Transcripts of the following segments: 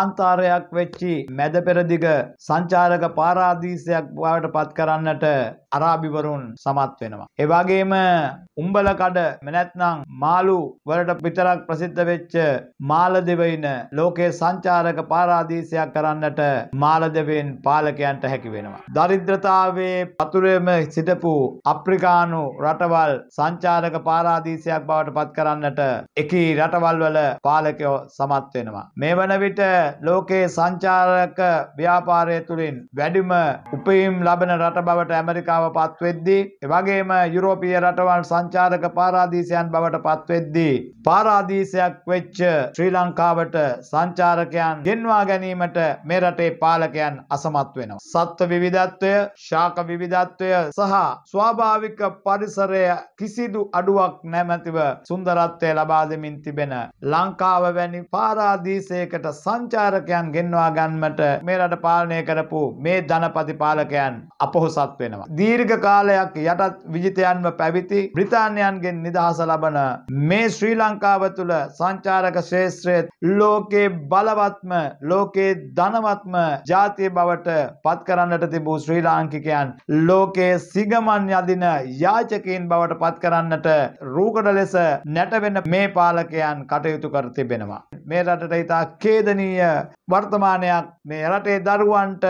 කාන්තාරයක් වෙච්චි මැද පෙරදිග සංචාරක පාරාදීසයක් බවට පත් කරන්නට අරාබිවරුන් සමත් වෙනවා. ඒ වගේම උම්බලකඩ නැත්නම් මාළු වලට විතරක් ප්‍රසිද්ධ වෙච්ච මාළදෙවයින ලෝකයේ සංචාරක පාරාදීසයක් කරන්නට මාළදෙවයින් පාලකයන්ට හැකි වෙනවා. දරිද්‍රතාවයේ පතුරේම සිටපු අප්‍රිකානු රටවල් සංචාරක පාරාදීසයක් බවට පත් කරන්නට එකී රටවල් වල පාලකයෝ සමත් වෙනවා. මේ වන විට ලෝකයේ සංචාරක ව්‍යාපාරය තුළින් වැඩිම උපයීම් ලබන රට බවට ඇමරිකාව පාරාව පත්වෙද්දී එවගේම යුරෝපීය රටවල් සංචාරක පාරාදීසයන් බවට පත්වෙද්දී පාරාදීසයක් වෙච්ච ශ්‍රී ලංකාවට සංචාරකයන් ගෙන්වා ගැනීමට මේ රටේ පාලකයන් අසමත් වෙනවා. සත්ව විවිධත්වය, ශාක විවිධත්වය සහ ස්වාභාවික පරිසරය කිසිදු අඩුවක් නැමැතිව සුන්දරත්වය ලබා දෙමින් තිබෙන ලංකාව වැනි පාරාදීසයකට සංචාරකයන් ගෙන්වා ගන්නට මේ රට පාලනය කරපු මේ ධනපති පාලකයන් අපොහොසත් වෙනවා. දීර්ඝ කාලයක් යටත් විජිතයන්ව පැවිති බ්‍රිතාන්‍යයන්ගෙන් නිදහස ලබන මේ ශ්‍රී ලංකාව තුළ සංචාරක ශේත්‍රයේ ලෝකේ බලවත්ම ලෝකේ ධනවත්ම ජාතිය බවට පත් කරන්නට තිබූ ශ්‍රී ලාංකිකයන් ලෝකයේ සිගමන් යදින යාචකයන් බවට පත් කරන්නට රූකඩ ලෙස නැටවෙන මේ පාලකයන් කටයුතු කර තිබෙනවා. මේ රටට ඉතා කේදනීය වර්තමානයක් මේ රටේ දරුවන්ට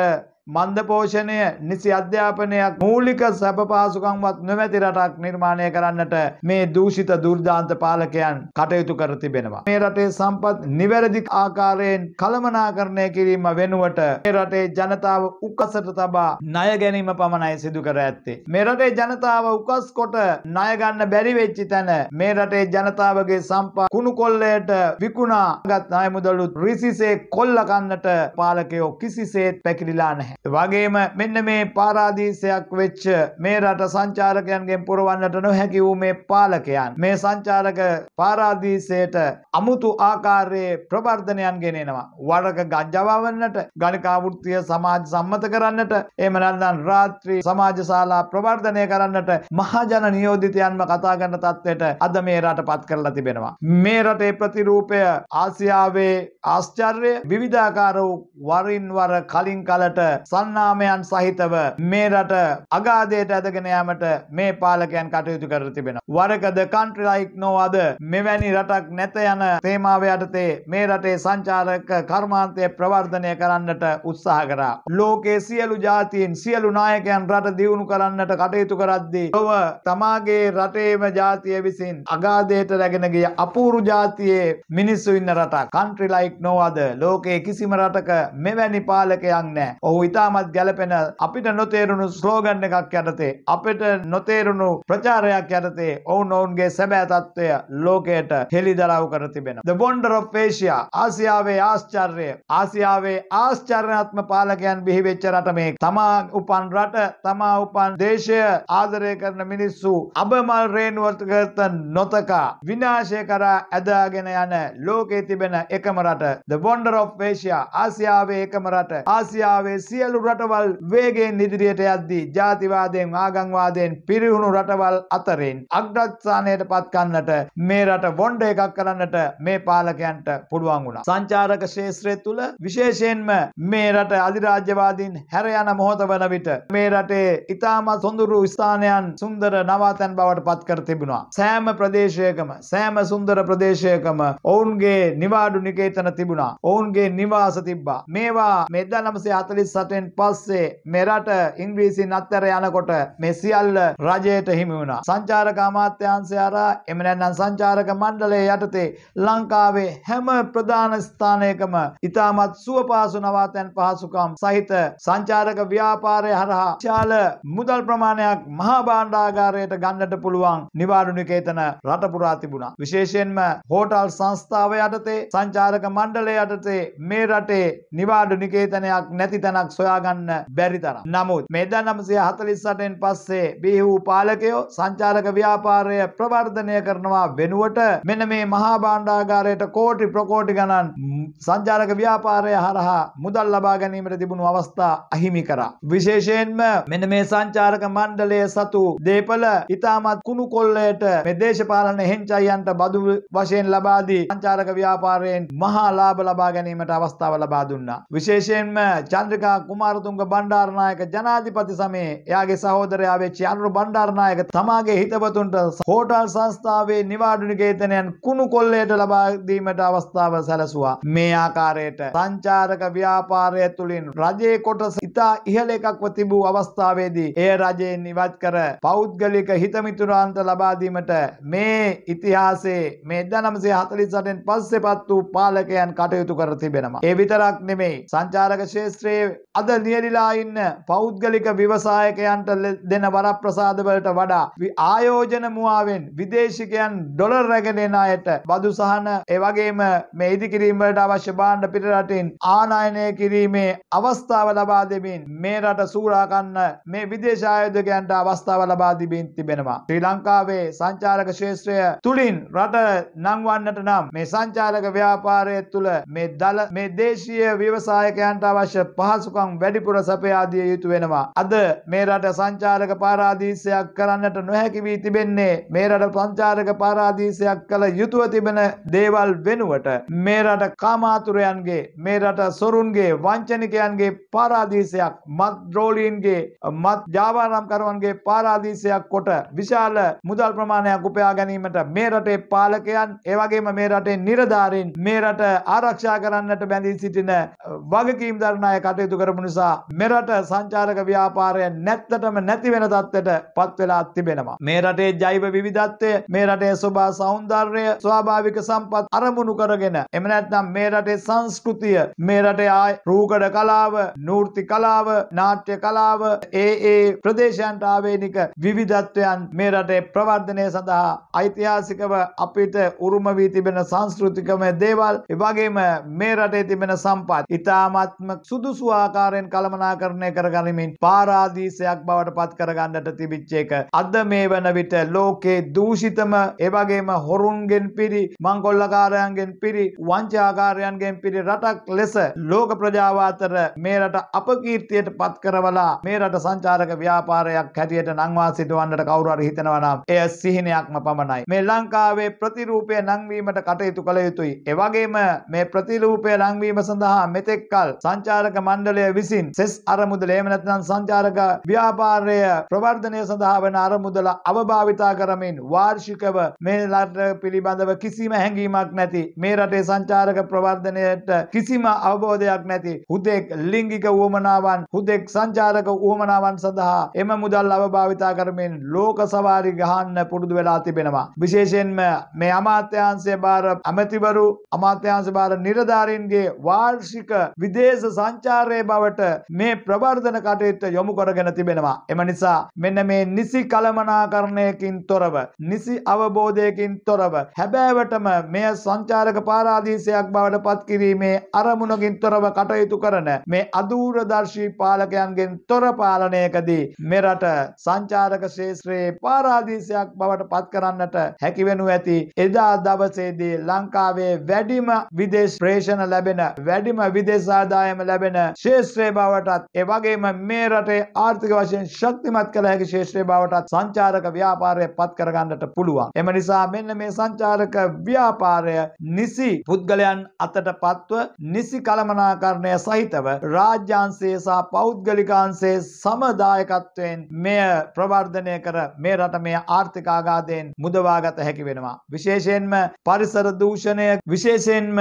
මන්දපෝෂණය නිසි අධ්‍යාපනයක් මූලික සැප පාසුකම්වත් නොමැති රටක් නිර්මාණය කරන්නට මේ දූෂිත දුර්ධාන්ත පාලකයන් කටයුතු කර තිබෙනවා. මේ රටේ සම්පත් නිවැරදි ආකාරයෙන් කළමනාකරණය කිරීම වෙනුවට මේ රටේ ජනතාව උකසට තබා ණය ගැනීම පමණයි සිදු කර ඇත්තේ. මේ රටේ ජනතාව උකස් කොට ණය ගන්න බැරි වෙච්ච තැන මේ රටේ ජනතාවගේ සම්පත් කුණු කොල්ලයට විකුණා ගත් ණය මුදලුත් රිසිසේ කොල්ල කන්නට පාලකයෝ කිසිසේත් පැකිලිලා නැහැ. වගේම මෙන්න මේ පාරාදීසයක් වෙච්ච මේ රට සංචාරකයන්ගෙන් පුරවන්නට නොහැකි වූ මේ පාලකයන් මේ සංචාරක පාරාදීසයට අමුතු ආකාරයේ ප්‍රවර්ධනයන් ගෙනෙනවා වරක ගංජවවන්නට ගණිකාවෘත්තිය සමාජ සම්මත කරන්නට එහෙම නැත්නම් රාත්‍රී සමාජ ශාලා ප්‍රවර්ධනය කරන්නට මහජන නියෝජිතයන්ම කතා කරන තත්ත්වයට අද මේ රට පත් කරලා තිබෙනවා මේ රටේ ප්‍රතිරූපය ආසියාවේ ආශ්චර්ය විවිධාකාර වූ වරින් වර කලින් කලට සන්නාමයන් සහිතව මේ රට අගාධයට ඇදගෙන යාමට මේ පාලකයන් කටයුතු කර තිබෙනවා. වරක ද country like no other මෙවැනි රටක් නැත යන තේමාව යටතේ මේ රටේ සංචාරක කර්මාන්තය ප්‍රවර්ධනය කරන්නට උත්සාහ කරා. ලෝකයේ සියලු ජාතීන් සියලු නායකයන් රට දියුණු කරන්නට කටයුතු කරද්දී ඔව තමාගේ රටේම ජාතිය විසින් අගාධයට රැගෙන ගිය අපූරු ජාතියේ මිනිස්සු ඉන්න රටක් country like no other ලෝකයේ කිසිම රටක මෙවැනි පාලකයන් නැහැ. ඔහු ඉතාමත් ගැලපෙන අපිට නොතේරුණු ස්ලෝගන් එකක් යටතේ අපිට නොතේරුණු ප්‍රචාරයක් යටතේ ඔවුන් ඔවුන්ගේ සැබෑ තත්ත්වය ලෝකයට හෙළිදරව් කර තිබෙන. The Wonder of Asia ආසියාවේ ආශ්චර්ය ආසියාවේ ආශ්චර්යනාත්ම පාලකයන් බිහිවෙච්ච රට මේ තමා උපන් රට තමා උපන් දේශය ආදරය කරන මිනිස්සු අබමල් රේනුවර්ගත නොතකා විනාශය කරා ඇදාගෙන යන ලෝකයේ තිබෙන එකම රට The Wonder of Asia ආසියාවේ එකම රට ආසියාවේ සිය සියලු රටවල් වේගෙන් ඉදිරියට යද්දී ජාතිවාදයෙන් ආගම්වාදයෙන් පිරිහුණු රටවල් අතරින් අග්‍රස්ථානයට පත්කන්නට මේ රට වොන්ඩ එකක් කරන්නට මේ පාලකයන්ට පුළුවන් වුණා. සංචාරක ශේත්‍රය තුළ විශේෂයෙන්ම මේ රට අධිරාජ්‍යවාදීන් හැර යන මොහොත වන විට මේ රටේ ඉතාමත් සොඳුරු ස්ථානයන් සුන්දර නවාතැන් බවට පත් කර තිබුණා. සෑම ප්‍රදේශයකම සෑම සුන්දර ප්‍රදේශයකම ඔවුන්ගේ නිවාඩු නිකේතන තිබුණා. ඔවුන්ගේ නිවාස තිබ්බා. මේවා 1947 වසරෙන් පස්සේ මෙරට ඉංග්‍රීසින් අත්තර යනකොට මේ සියල්ල රජයට හිමි වුණා. සංචාරක අමාත්‍යාංශය හරහා එම නැත්නම් සංචාරක මණ්ඩලය යටතේ ලංකාවේ හැම ප්‍රධාන ස්ථානයකම ඉතාමත් සුවපාසු නවාතැන් පහසුකම් සහිත සංචාරක ව්‍යාපාරය හරහා විශාල මුදල් ප්‍රමාණයක් මහා භාණ්ඩාගාරයට ගන්නට පුළුවන් නිවාඩු නිකේතන රට පුරා තිබුණා. විශේෂයෙන්ම හෝටල් සංස්ථාව යටතේ සංචාරක මණ්ඩලය යටතේ මේ රටේ නිවාඩු නිකේතනයක් නැති තැනක් සොයාගන්න බැරි තරම්. නමුත් 1948න් පස්සේ බිහි වූ පාලකයෝ සංචාරක ව්‍යාපාරය ප්‍රවර්ධනය කරනවා වෙනුවට මෙන්න මේ මහා භාණ්ඩාගාරයට කෝටි ප්‍රකෝටි ගණන් සංචාරක ව්‍යාපාරය හරහා මුදල් ලබා ගැනීමට තිබුණු අවස්ථා අහිමි කරා. විශේෂයෙන්ම මෙන්න මේ සංචාරක මණ්ඩලය සතු දේපල ඉතාමත් කුණු කොල්ලයට මේ දේශපාලන හෙන්චයියන්ට බදු වශයෙන් ලබා දී සංචාරක ව්‍යාපාරයෙන් මහා ලාභ ලබා ගැනීමට අවස්ථාව ලබා දුන්නා. විශේෂයෙන්ම චන්ද්‍රිකා කුමාරතුංග බණ්ඩාරනායක ජනාධිපති සමයේ එයාගේ සහෝදරයා වෙච්ච අනුර බණ්ඩාරනායක තමාගේ හිතවතුන්ට හෝටල් සංස්ථාවේ නිවාඩු නිකේතනයන් කුණු කොල්ලයට ලබා දීමට අවස්ථාව සැලසුවා. මේ ආකාරයට සංචාරක ව්‍යාපාරය තුළින් රජයේ කොටස ඉතා ඉහළ එකක්ව තිබූ අවස්ථාවේදී එය රජයෙන් ඉවත් කර පෞද්ගලික හිතමිතුරාන්ත ලබා දීමට මේ ඉතිහාසයේ මේ 1948න් පස්සේ පත් වූ පාලකයන් කටයුතු කර තිබෙනවා. ඒ විතරක් නෙමෙයි සංචාරක ක්ෂේත්‍රයේ අද නියලිලා ඉන්න පෞද්ගලික ව්‍යවසායකයන්ට දෙන වරප්‍රසාද වලට වඩා ආයෝජන මුවාවෙන් විදේශිකයන් ඩොලර් රැගෙන එන අයට බදු සහන ඒ වගේම මේ ඉදිකිරීම වලට අවශ්‍ය භාණ්ඩ පිට රටින් ආනයනය කිරීමේ අවස්ථාව ලබා දෙමින් මේ රට සූරා ගන්න මේ විදේශ ආයෝජකයන්ට අවස්ථාව ලබා දෙමින් තිබෙනවා ශ්‍රී ලංකාවේ සංචාරක ක්ෂේත්‍රය තුලින් රට නංවන්නට නම් මේ සංචාරක ව්‍යාපාරය තුළ මේ දල මේ දේශීය ව්‍යවසායකයන්ට අවශ්‍ය පහසුකම් පුළුවන් වැඩිපුර සපයාදිය යුතු වෙනවා. අද මේ රට සංචාරක පාරාදීසයක් කරන්නට නොහැකි වී තිබෙන්නේ මේ රට සංචාරක පාරාදීසයක් කළ යුතුව තිබෙන දේවල් වෙනුවට මේ රට කාමාතුරයන්ගේ මේ රට සොරුන්ගේ වංචනිකයන්ගේ පාරාදීසයක් මත් ද්‍රෝලීන්ගේ මත් ජාවාරම්කරුවන්ගේ පාරාදීසයක් කොට විශාල මුදල් ප්‍රමාණයක් උපයා ගැනීමට මේ රටේ පාලකයන් ඒවගේම මේ රටේ නිරධාරීන් මේ රට ආරක්ෂා කරන්නට බැඳී සිටින වගකීම් දරණය කටයුතු කරපු කරුණු නිසා මෙරට සංචාරක ව්‍යාපාරය නැත්තටම නැති වෙන තත්ත්වයට පත් වෙලා තිබෙනවා. මේ රටේ ජෛව විවිධත්වය, මේ රටේ ස්වභා සෞන්දර්යය, ස්වාභාවික සම්පත් අරමුණු කරගෙන එම නැත්නම් මේ රටේ සංස්කෘතිය, මේ රටේ ආය රූකඩ කලාව, නූර්ති කලාව, නාට්‍ය කලාව, ඒ ඒ ප්‍රදේශයන්ට ආවේනික විවිධත්වයන් මේ රටේ ප්‍රවර්ධනය සඳහා ඓතිහාසිකව අපිට උරුම වී තිබෙන සංස්කෘතිකම දේවල්, ඒ වගේම මේ රටේ තිබෙන සම්පත් ඉතාමත්ම සුදුසු ආකාර ආකාරයෙන් කළමනාකරණය කරගනිමින් පාරාදීසයක් බවට පත් කරගන්නට තිබිච්ච එක. අද මේ වන විට ලෝකේ දූෂිතම එවගේම හොරුන්ගෙන් පිරි මංකොල්ලකාරයන්ගෙන් පිරි වංචාකාරයන්ගෙන් පිරි රටක් ලෙස ලෝක ප්‍රජාව අතර මේ රට අපකීර්තියට පත් කරවලා මේ රට සංචාරක ව්‍යාපාරයක් හැටියට නංවා සිටවන්නට කවුරු හරි හිතනවා නම් එය සිහිනයක්ම පමණයි. මේ ලංකාවේ ප්‍රතිරූපය නංවීමට කටයුතු කළ යුතුයි. එවගේම මේ ප්‍රතිරූපය ලංවීම සඳහා මෙතෙක්කල් සංචාරක මණ්ඩලය විසින් සෙස් අරමුදල එහෙම නැත්නම් සංචාරක ව්‍යාපාරය ප්‍රවර්ධනය සඳහා වන අරමුදල අවභාවිතා කරමින් වාර්ෂිකව මේ රට පිළිබඳව කිසිම හැඟීමක් නැති මේ රටේ සංචාරක ප්‍රවර්ධනයට කිසිම අවබෝධයක් නැති හුදෙක් ලිංගික වුවමනාවන් හුදෙක් සංචාරක වුවමනාවන් සඳහා එම මුදල් අවභාවිතා කරමින් ලෝක සවාරි ගහන්න පුරුදු වෙලා තිබෙනවා. විශේෂයෙන්ම මේ අමාත්‍යංශය බාර ඇමතිවරු අමාත්‍යංශ බාර නිලධාරීන්ගේ වාර්ෂික විදේශ සංචාරයේ බව දිශාවට මේ ප්‍රවර්ධන කටයුත්ත යොමු කරගෙන තිබෙනවා. එම නිසා මෙන්න මේ නිසි කලමනාකරණයකින් තොරව නිසි අවබෝධයකින් තොරව හැබෑවටම මෙය සංචාරක පාරාදීසයක් බවට පත්කිරීමේ අරමුණකින් තොරව කටයුතු කරන මේ අදූරදර්ශී පාලකයන්ගෙන් තොර පාලනයකදී මෙරට සංචාරක ශේත්‍රයේ පාරාදීසයක් බවට පත් කරන්නට හැකි වෙනු ඇති එදා දවසේදී ලංකාවේ වැඩිම විදේශ ප්‍රේෂණ ලැබෙන වැඩිම විදේශ ආදායම ලැබෙන ශේෂ ශේෂත්‍රය බවටත් එවගේම මේ රටේ ආර්ථික වශයෙන් ශක්තිමත් කළ හැකි ශේෂත්‍රය බවටත් සංචාරක ව්‍යාපාරය පත් කරගන්නට පුළුවන්. එම නිසා මෙන්න මේ සංචාරක ව්‍යාපාරය නිසි පුද්ගලයන් අතට පත්ව නිසි කළමනාකරණය සහිතව රාජ්‍යාන්සේ සහ පෞද්ගලිකාන්සේ සමදායකත්වයෙන් මෙය ප්‍රවර්ධනය කර මේ රට මේ ආර්ථිකාගාදයෙන් මුදවාගත හැකි වෙනවා. විශේෂයෙන්ම පරිසර දූෂණය විශේෂයෙන්ම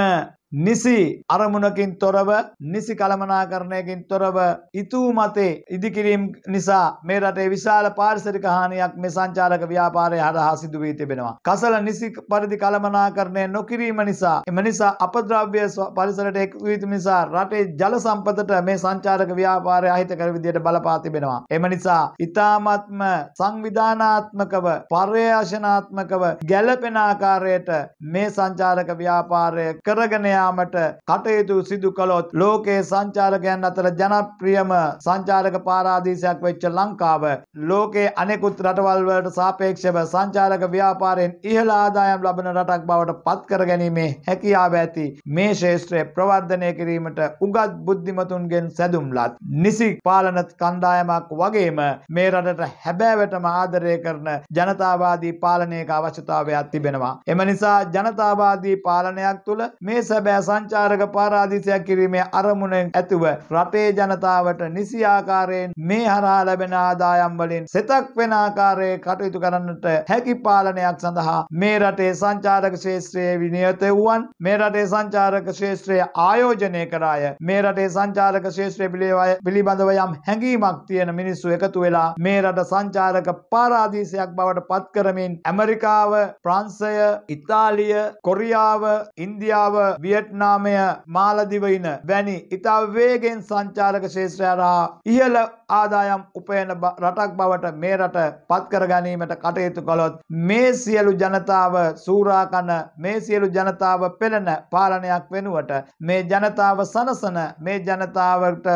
නිසි අරමුණකින් තොරව නිසි කළමනාකරණයකින් තොරව ඉතූ මතේ ඉදිකිරීම් නිසා මේ රටේ විශාල පාරිසරික හානියක් මේ සංචාරක ව්‍යාපාරය හරහා සිදු වී තිබෙනවා. කසල නිසි පරිදි කළමනාකරණය නොකිරීම නිසා එම නිසා අපද්‍රව්‍ය පරිසරයට එක් වීම නිසා රටේ ජල සම්පතට මේ සංචාරක ව්‍යාපාරය අහිතකර විදියට බලපා තිබෙනවා. එම නිසා ඉතාමත්ම සංවිධානාත්මකව පර්යේෂණාත්මකව ගැළපෙන ආකාරයට මේ සංචාරක ව්‍යාපාරය කරගෙන යාමට කටයුතු සිදු කළොත් ලෝකයේ සංචාරකයන් අතර ජනප්‍රියම සංචාරක පාරාදීසයක් වෙච්ච ලංකාව ලෝකයේ අනෙකුත් රටවල් වලට සාපේක්ෂව සංචාරක ව්‍යාපාරයෙන් ඉහළ ආදායම් ලබන රටක් බවට පත් කර ගැනීමේ හැකියාව ඇති මේ ශේෂ්ත්‍රය ප්‍රවර්ධනය කිරීමට උගත් බුද්ධිමතුන්ගෙන් සැදුම්ලත් නිසි පාලන කණ්ඩායමක් වගේම මේ රටට හැබෑවටම ආදරය කරන ජනතාවාදී පාලනයක අවශ්‍යතාවයක් තිබෙනවා එම නිසා ජනතාවාදී පාලනයක් තුළ මේ සැබෑ සැබෑ සංචාරක පාරාදීසයක් කිරීමේ අරමුණෙන් ඇතුව රටේ ජනතාවට නිසි ආකාරයෙන් මේ හරහා ලැබෙන ආදායම් වලින් සෙතක් වෙන ආකාරයේ කටයුතු කරන්නට හැකි පාලනයක් සඳහා මේ රටේ සංචාරක ශේත්‍රයේ විනියත වූවන් මේ රටේ සංචාරක ශේත්‍රය ආයෝජනය කරාය මේ රටේ සංචාරක ශේත්‍රය පිළිබඳව යම් හැඟීමක් තියෙන මිනිස්සු එකතු වෙලා මේ රට සංචාරක පාරාදීසයක් බවට පත් කරමින් ඇමරිකාව ප්‍රාන්සය ඉතාලිය කොරියාව ඉන්දියාව විය වියට්නාමය මාලදිවයින වැනි ඉතා වේගෙන් සංචාරක ශේෂ්‍රය හා ඉහළ ආදායම් උපයන රටක් බවට මේ රට පත් කරගැනීමට කටයුතු කළොත් මේ සියලු ජනතාව සූරාකන මේ සියලු ජනතාව පෙළෙන පාලනයක් වෙනුවට මේ ජනතාව සනසන මේ ජනතාවට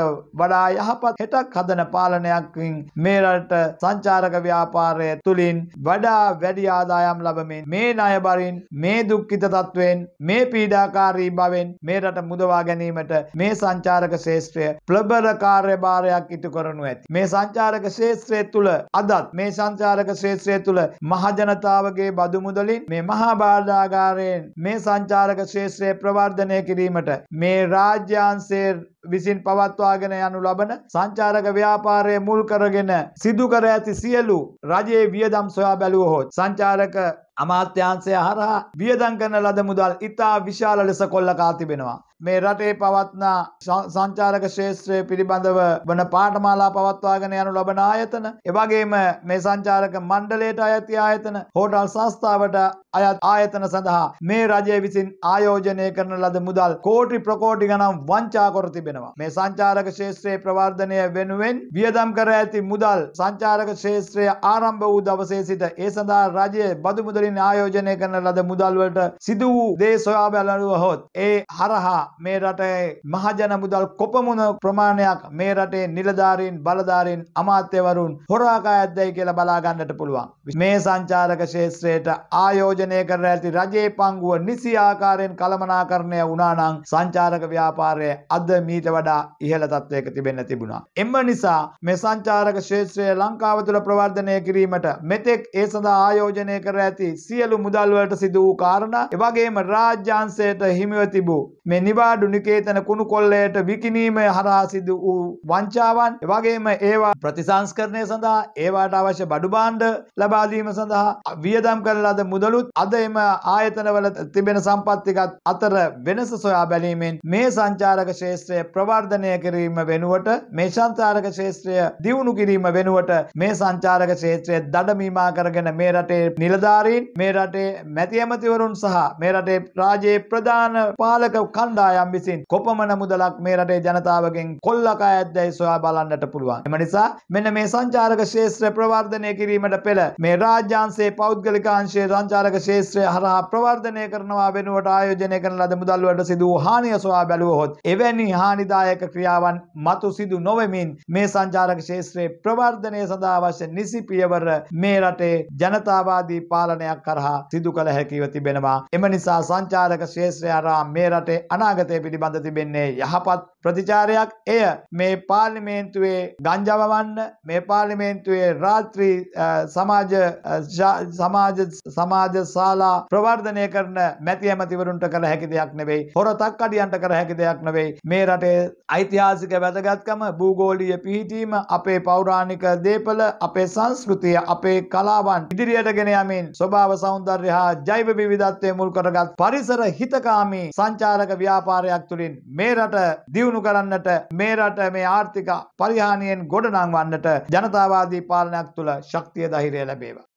වඩා යහපත් හෙටක් හදන පාලනයක්ින් මේ රට සංචාරක ව්‍යාපාරය තුළින් වඩා වැඩි ආදායම් ලබමින් මේ ණයබරින් මේ දුක්ඛිත තත්වෙන් මේ පීඩාකාරී බවෙන් මේ රට මුදවා ගැනීමට මේ සංචාරක ශේෂ්ත්‍රය ප්‍රබල කාර්යභාරයක් ඉටු කරනු කරනු ඇති. මේ සංචාරක ශේත්‍රය තුළ අදත් මේ සංචාරක ශේත්‍රය තුළ මහජනතාවගේ බදු මුදලින් මේ මහා බාධාගාරයෙන් මේ සංචාරක ශේත්‍රය ප්‍රවර්ධනය කිරීමට මේ රාජ්‍යාන්සේ විසින් පවත්වාගෙන යනු ලබන සංචාරක ව්‍යාපාරය මුල් කරගෙන සිදු කර ඇති සියලු රජයේ වියදම් සොයා බැලුවහොත් සංචාරක අමාත්‍යංශය හරහා වියදම් කරන ලද මුදල් ඉතා විශාල ලෙස කොල්ල කා තිබෙනවා. මේ රටේ පවත්නා සංචාරක ශේත්‍රය පිළිබඳව වන පාඨමාලා පවත්වාගෙන යනු ලබන ආයතන, එවැගේම මේ සංචාරක මණ්ඩලයට අයති ආයතන, හෝටල් සංස්ථාවට අයත් ආයතන සඳහා මේ රජය විසින් ආයෝජනය කරන ලද මුදල් කෝටි ප්‍රකෝටි ගණන් වංචා කර තිබෙනවා. මේ සංචාරක ශේත්‍රයේ ප්‍රවර්ධනය වෙනුවෙන් වියදම් කර ඇති මුදල් සංචාරක ශේත්‍රය ආරම්භ වූ දවසේ සිට ඒ සඳහා රජය බදු මුදලින් ආයෝජනය කරන ලද මුදල් වලට සිදු වූ දේ සොයා බැලුවහොත් ඒ හරහා මේ රටේ මහජන මුදල් කොපමණ ප්‍රමාණයක් මේ රටේ නිලධාරීන් බලධාරීන් අමාත්‍යවරුන් හොරාකා ඇද්දයි කියලා බලා ගන්නට පුළුවන්. මේ සංචාරක ක්ෂේත්‍රයට ආයෝජනය කර ඇති රජයේ පංගුව නිසි ආකාරයෙන් කළමනාකරණය වුණා නම් සංචාරක ව්‍යාපාරය අද මීට වඩා ඉහළ තත්ත්වයක තිබෙන්න තිබුණා. එම නිසා මේ සංචාරක ක්ෂේත්‍රය ලංකාව තුළ ප්‍රවර්ධනය කිරීමට මෙතෙක් ඒ සඳහා ආයෝජනය කර ඇති සියලු මුදල් වලට සිදු වූ කාරණා එවැගේම රාජ්‍යාංශයට හිමිව තිබූ මේ නිවාඩු නිකේතන කුණු කොල්ලයට විකිණීම හරහා සිදු වූ වංචාවන් එවැගේම ඒවා ප්‍රතිසංස්කරණය සඳහා ඒවාට අවශ්‍ය බඩු භාණ්ඩ ලබා දීම සඳහා වියදම් කරන ලද මුදලුත් අද එම ආයතනවල තිබෙන සම්පත්තිකත් අතර වෙනස සොයා බැලීමෙන් මේ සංචාරක ශාස්ත්‍රය ප්‍රවර්ධනය කිරීම වෙනුවට මේ සංචාරක ශාස්ත්‍රය දියුණු කිරීම වෙනුවට මේ සංචාරක ශාස්ත්‍රය දඩමීමා කරගෙන මේ රටේ නිලධාරීන් මේ රටේ මැති ඇමතිවරුන් සහ මේ රටේ රාජයේ ප්‍රධාන පාලක කණ්ඩායම් විසින් කොපමණ මුදලක් මේ රටේ ජනතාවගෙන් කොල්ලා කෑ ඇද්දැයි සොයා බලන්නට පුළුවන්. එම නිසා මෙන්න මේ සංචාරක ශේත්‍රය ප්‍රවර්ධනය කිරීමට පෙළ මේ රාජ්‍යාංශයේ පෞද්ගලික අංශයේ සංචාරක ශේත්‍රය හරහා ප්‍රවර්ධනය කරනවා වෙනුවට ආයෝජනය කරන ලද මුදල් වලට සිදු වූ හානිය සොයා බැලුවහොත් එවැනි හානිදායක ක්‍රියාවන් මතු සිදු නොවෙමින් මේ සංචාරක ශේත්‍රයේ ප්‍රවර්ධනය සඳහා අවශ්‍ය නිසි පියවර මේ රටේ ජනතාවාදී පාලනයක් කරහා සිදු කළ හැකිව තිබෙනවා. එම නිසා සංචාරක ශේත්‍රය හරහා මේ රටේ අනාගතය පිළිබඳ තිබෙන්නේ යහපත් ප්‍රතිචාරයක් එය මේ පාර්ලිමේන්තුවේ ගංජවවන්න මේ පාර්ලිමේන්තුවේ රාත්‍රී සමාජ සමාජ සමාජ ශාලා ප්‍රවර්ධනය කරන මැති ඇමතිවරුන්ට කළ හැකි දෙයක් නෙවෙයි හොරතක් අඩියන්ට කර හැකි දෙයක් නෙවෙයි මේ රටේ ඓතිහාසික වැදගත්කම භූගෝලීය පිහිටීම අපේ පෞරාණික දේපල අපේ සංස්කෘතිය අපේ කලාවන් ඉදිරියට ගෙන යමින් ස්වභාව සෞන්දර්ය හා ජෛව විවිධත්වය මුල් කරගත් පරිසර හිතකාමී සංචාරක ව්‍යාපාරයක් තුළින් මේ රට දියුණු කරන්නට මේ රට මේ ආර්ථික පරිහානියෙන් ගොඩනංවන්නට ජනතාවාදී පාලනයක් තුළ ශක්තිය ධෛර්යය ලැබේවා.